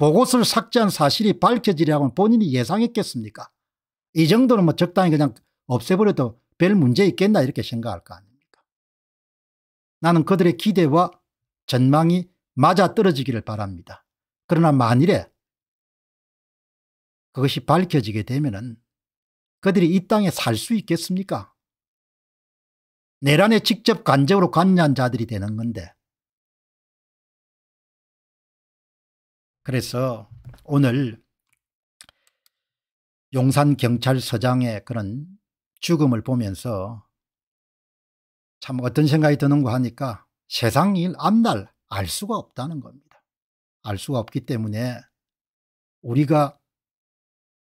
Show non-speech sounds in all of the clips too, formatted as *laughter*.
보고서를 삭제한 사실이 밝혀지리라고 본인이 예상했겠습니까? 이 정도는 뭐 적당히 그냥 없애버려도 별 문제 있겠나 이렇게 생각할 거 아닙니까? 나는 그들의 기대와 전망이 맞아떨어지기를 바랍니다. 그러나 만일에 그것이 밝혀지게 되면 그들이 이 땅에 살 수 있겠습니까? 내란에 직접 간접으로 관여한 자들이 되는 건데 그래서 오늘 용산경찰서장의 그런 죽음을 보면서 참 어떤 생각이 드는가 하니까 세상 일 앞날 알 수가 없다는 겁니다. 알 수가 없기 때문에 우리가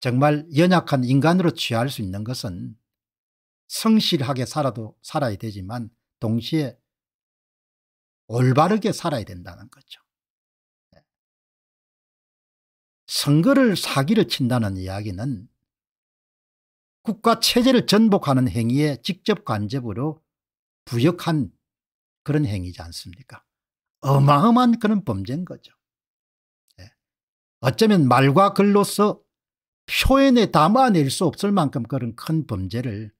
정말 연약한 인간으로 취할 수 있는 것은 성실하게 살아도 살아야 되지만 동시에 올바르게 살아야 된다는 거죠. 선거를 사기를 친다는 이야기는 국가 체제를 전복하는 행위에 직접 간접으로 부역한 그런 행위지 않습니까 어마어마한 그런 범죄인 거죠. 예. 어쩌면 말과 글로서 표현에 담아낼 수 없을 만큼 그런 큰 범죄를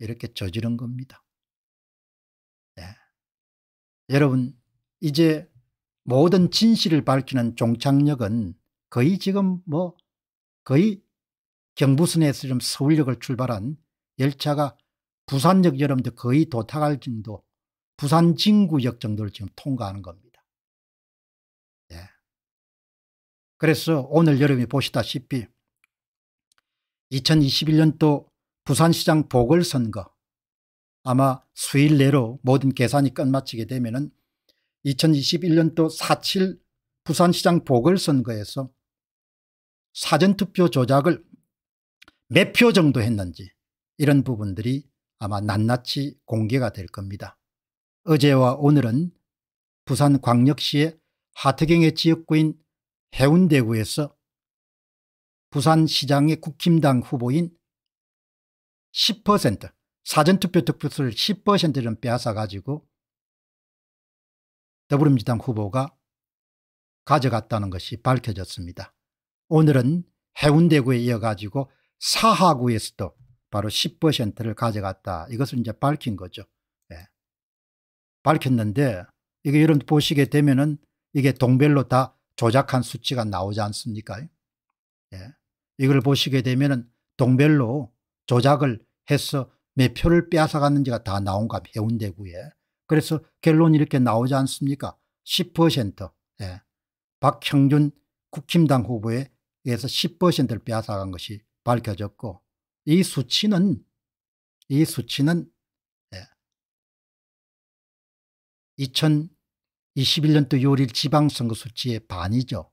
이렇게 저지른 겁니다. 예. 여러분 이제 모든 진실을 밝히는 종착역은 거의 지금 뭐 거의 경부선에서 좀 서울역을 출발한 열차가 부산역 여러분들 거의 도착할 정도 부산 진구역 정도를 지금 통과하는 겁니다. 예. 그래서 오늘 여러분이 보시다시피 2021년도 부산시장 보궐선거 아마 수일 내로 모든 계산이 끝마치게 되면 은 2021년도 4.7 부산시장 보궐선거에서 사전투표 조작을 몇 표 정도 했는지 이런 부분들이 아마 낱낱이 공개가 될 겁니다. 어제와 오늘은 부산광역시의 하태경의 지역구인 해운대구에서 부산시장의 국힘당 후보인 10% 사전투표 득표수를 10%를 빼앗아가지고 더불어민주당 후보가 가져갔다는 것이 밝혀졌습니다. 오늘은 해운대구에 이어가지고 사하구에서도 바로 10%를 가져갔다. 이것을 이제 밝힌 거죠. 예. 밝혔는데 이게 여러분 보시게 되면은 이게 동별로 다 조작한 수치가 나오지 않습니까? 예. 이걸 보시게 되면은 동별로 조작을 해서 몇 표를 빼앗아갔는지가 다 나온 가 해운대구에. 그래서 결론이 이렇게 나오지 않습니까? 10% 예. 박형준 국힘당 후보의 의해서 10%를 빼앗아간 것이 밝혀졌고 이 수치는 이 수치는 2021년도 예. 요월 지방선거 수치의 반이죠.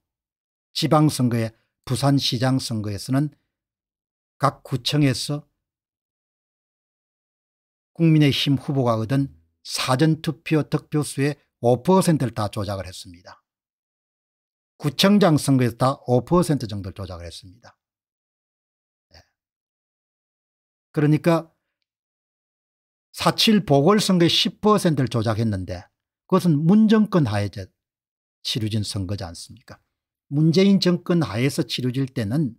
지방선거의 부산시장 선거에서는 각 구청에서 국민의힘 후보가 얻은 사전투표 득표수의 5%를 다 조작을 했습니다. 구청장 선거에서 다 5% 정도 를 조작을 했습니다. 네. 그러니까 4.7 보궐선거에 10%를 조작했는데 그것은 문정권 하에 치루진 선거지 않습니까 문재인 정권 하에서 치루질 때는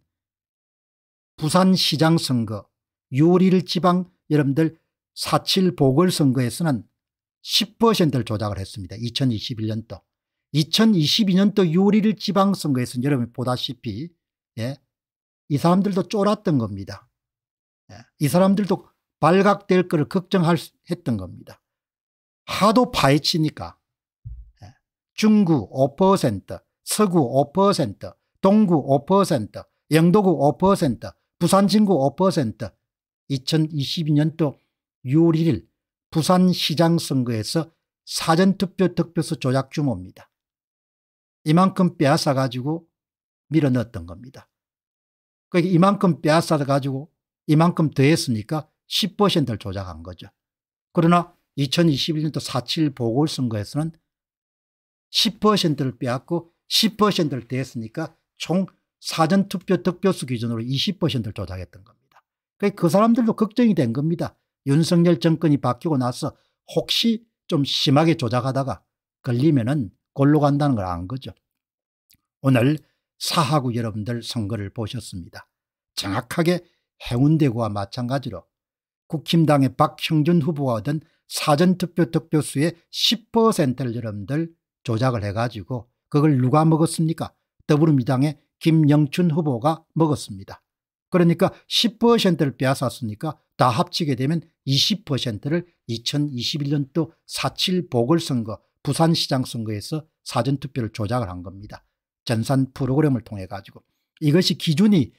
부산시장 선거 6리를 지방 여러분들 4.7 보궐선거에서는 10%를 조작을 했습니다. 2021년도. 2022년도 6리를 지방선거에서 여러분 보다시피 예, 이 사람들도 쫄았던 겁니다. 예, 이 사람들도 발각될 것을 걱정했던 겁니다. 하도 파헤치니까 예, 중구 5%, 서구 5%, 동구 5%, 영도구 5%, 부산 진구 5%, 2022년도 6리를 부산시장 선거에서 사전투표 득표수 조작 중모입니다 이만큼 빼앗아 가지고 밀어 넣었던 겁니다. 그러니까 이만큼 빼앗아 가지고 이만큼 더했으니까 10%를 조작한 거죠. 그러나 2021년도 4.7 보궐선거에서는 10%를 빼앗고 10%를 더했으니까 총 사전투표 득표수 기준으로 20%를 조작했던 겁니다. 그러니까 그 사람들도 걱정이 된 겁니다. 윤석열 정권이 바뀌고 나서 혹시 좀 심하게 조작하다가 걸리면은 골로 간다는 걸안 거죠. 오늘 사하구 여러분들 선거를 보셨습니다. 정확하게 해운대구와 마찬가지로 국힘당의 박형준 후보가 얻은 사전투표 득표수의 10%를 여러분들 조작을 해가지고 그걸 누가 먹었습니까? 더불어민당의 김영춘 후보가 먹었습니다. 그러니까 10%를 빼앗았으니까 다 합치게 되면 20%를 2021년도 4.7 보궐선거 부산시장 선거에서 사전투표를 조작을 한 겁니다. 전산 프로그램을 통해 가지고 이것이 기준이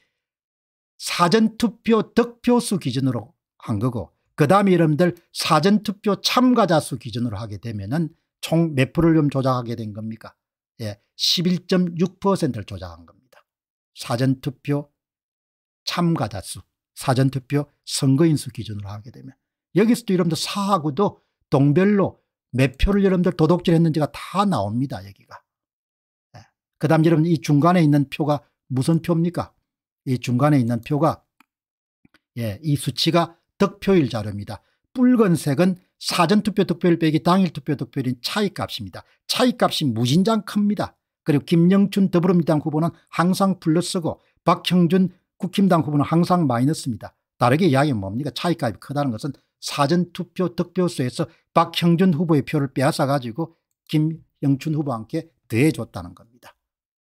사전투표 득표수 기준으로 한 거고 그 다음에 여러분들 사전투표 참가자 수 기준으로 하게 되면은 총몇 프로를 좀 조작하게 된 겁니까? 예, 11.6%를 조작한 겁니다. 사전투표 참가자 수, 사전투표 선거인 수 기준으로 하게 되면 여기서도 여러분들 사하고도 동별로 몇 표를 여러분들 도덕질했는지가다 나옵니다. 여기가. 네. 예. 그 다음 여러분 이 중간에 있는 표가 무슨 표입니까? 이 중간에 있는 표가 예, 이 수치가 득표율 자료입니다. 붉은색은 사전투표 득표율 빼기 당일 투표 득표율인 차이값입니다. 차이값이 무진장 큽니다. 그리고 김영춘 더불어민주당 후보는 항상 플러스고 박형준 국힘당 후보는 항상 마이너스입니다. 다르게 이야기하면 뭡니까? 차이값이 크다는 것은 사전투표 득표수에서 박형준 후보의 표를 빼앗아가지고 김영춘 후보와 함께 더해줬다는 겁니다.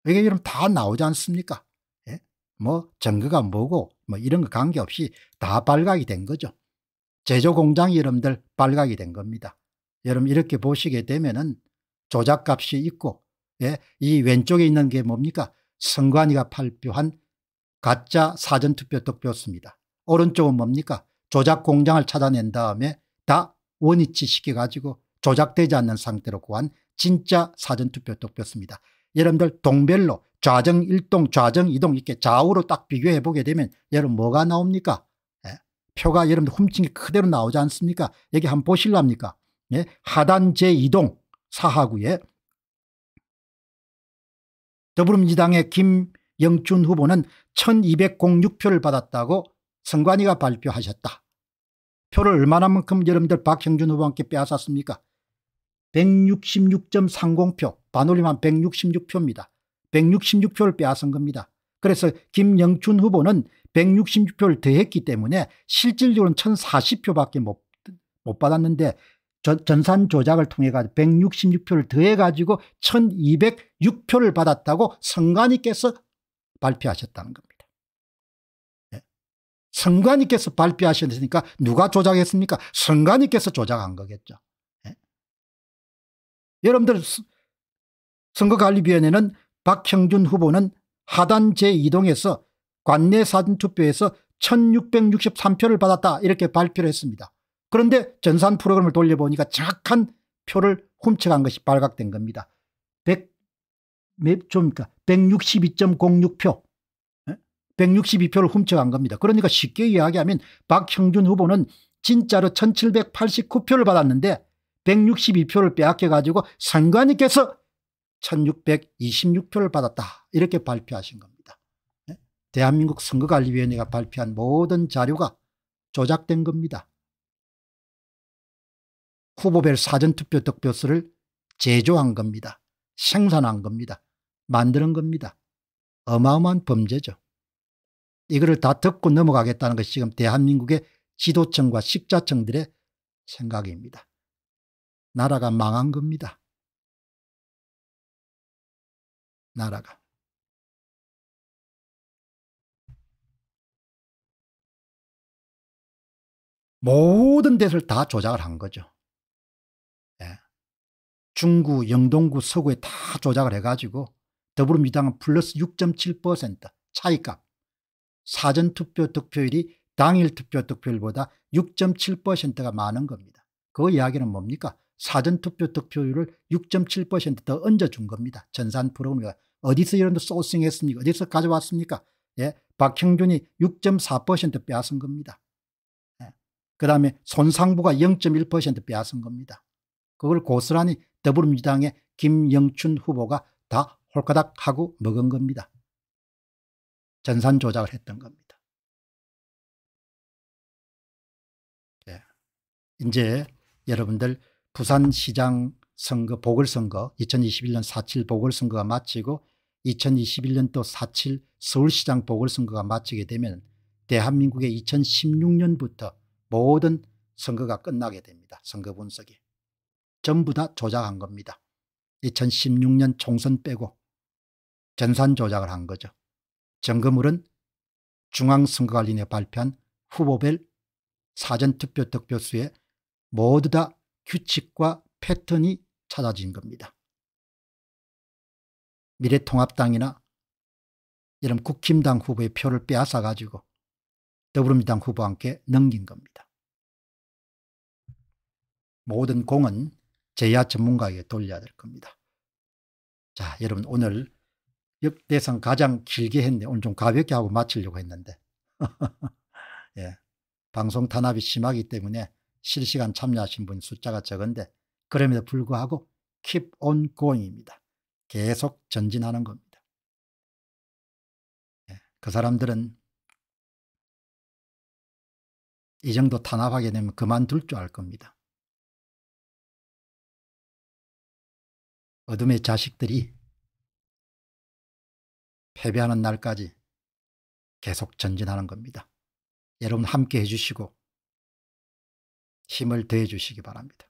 이게 이면다 나오지 않습니까? 예? 뭐 증거가 뭐고 뭐 이런 거 관계없이 다 발각이 된 거죠. 제조공장 이름들 발각이 된 겁니다. 여러분 이렇게 보시게 되면은 조작값이 있고 예? 이 왼쪽에 있는 게 뭡니까? 선관위가 발표한 가짜 사전투표 득표수입니다. 오른쪽은 뭡니까? 조작 공장을 찾아낸 다음에 다 원위치 시켜가지고 조작되지 않는 상태로 구한 진짜 사전투표 득표였습니다. 여러분들 동별로 좌정 1동 좌정 2동 이렇게 좌우로 딱 비교해 보게 되면 여러분 뭐가 나옵니까? 예. 표가 여러분들 훔친 게 그대로 나오지 않습니까? 여기 한번 보실랍니까? 예. 하단 제2동 사하구에 더불어민주당의 김영춘 후보는 1206표를 받았다고 선관위가 발표하셨다. 표를 얼마나만큼 여러분들 박형준 후보한테 빼앗았습니까? 166.30표 반올림한 166표입니다. 166표를 빼앗은 겁니다. 그래서 김영춘 후보는 166표를 더했기 때문에 실질적으로는 1040표밖에 못, 못 받았는데 저, 전산 조작을 통해 가지고 166표를 더해 가지고 1206표를 받았다고 선관위께서 발표하셨다는 겁니다. 선관위께서 발표하셨으니까 누가 조작했습니까? 선관위께서 조작한 거겠죠. 예? 여러분들 선거관리위원회는 박형준 후보는 하단 제2동에서 관내 사진투표에서 1663표를 받았다 이렇게 발표를 했습니다. 그런데 전산 프로그램을 돌려보니까 정확한 표를 훔쳐간 것이 발각된 겁니다. 100, 몇 조입니까? 162.06표. 162표를 훔쳐간 겁니다. 그러니까 쉽게 이야기하면 박형준 후보는 진짜로 1789표를 받았는데 162표를 빼앗겨가지고 상관님께서 1626표를 받았다 이렇게 발표하신 겁니다. 네? 대한민국 선거관리위원회가 발표한 모든 자료가 조작된 겁니다. 후보별 사전투표 득표수를 제조한 겁니다. 생산한 겁니다. 만드는 겁니다. 어마어마한 범죄죠. 이거를 다 듣고 넘어가겠다는 것이 지금 대한민국의 지도층과 식자층들의 생각입니다. 나라가 망한 겁니다. 나라가. 모든 데서다 조작을 한 거죠. 예. 중구, 영동구, 서구에 다 조작을 해가지고 더불어민주당은 플러스 6.7% 차이값 사전투표 득표율이 당일 투표 득표율보다 6.7%가 많은 겁니다. 그 이야기는 뭡니까? 사전투표 득표율을 6.7%더 얹어준 겁니다. 전산 프로그램이 어디서 이런 소싱했습니까? 어디서 가져왔습니까? 예, 박형준이 6.4% 빼앗은 겁니다. 예. 그 다음에 손상부가 0.1% 빼앗은 겁니다. 그걸 고스란히 더불어민주당의 김영춘 후보가 다 홀가닥 하고 먹은 겁니다. 전산 조작을 했던 겁니다. 네. 이제 여러분들 부산시장 선거 보궐선거 2021년 4.7 보궐선거가 마치고 2021년 또 4.7 서울시장 보궐선거가 마치게 되면 대한민국의 2016년부터 모든 선거가 끝나게 됩니다. 선거 분석이. 전부 다 조작한 겁니다. 2016년 총선 빼고 전산 조작을 한 거죠. 점검을은 중앙선거관리위원회 발표한 후보별 사전투표 득표수에 모두 다 규칙과 패턴이 찾아진 겁니다. 미래통합당이나 이런 국힘당 후보의 표를 빼앗아 가지고 더불어민주당 후보와 함께 넘긴 겁니다. 모든 공은 제야 전문가에게 돌려야 될 겁니다. 자, 여러분 오늘 역대상 가장 길게 했네. 오늘 좀 가볍게 하고 마치려고 했는데. *laughs* 예. 방송 탄압이 심하기 때문에 실시간 참여하신 분 숫자가 적은데 그럼에도 불구하고 keep on going입니다. 계속 전진하는 겁니다. 예. 그 사람들은 이 정도 탄압하게 되면 그만둘 줄 알 겁니다. 어둠의 자식들이 패배하는 날까지 계속 전진하는 겁니다. 여러분 함께 해주시고 힘을 더해 주시기 바랍니다.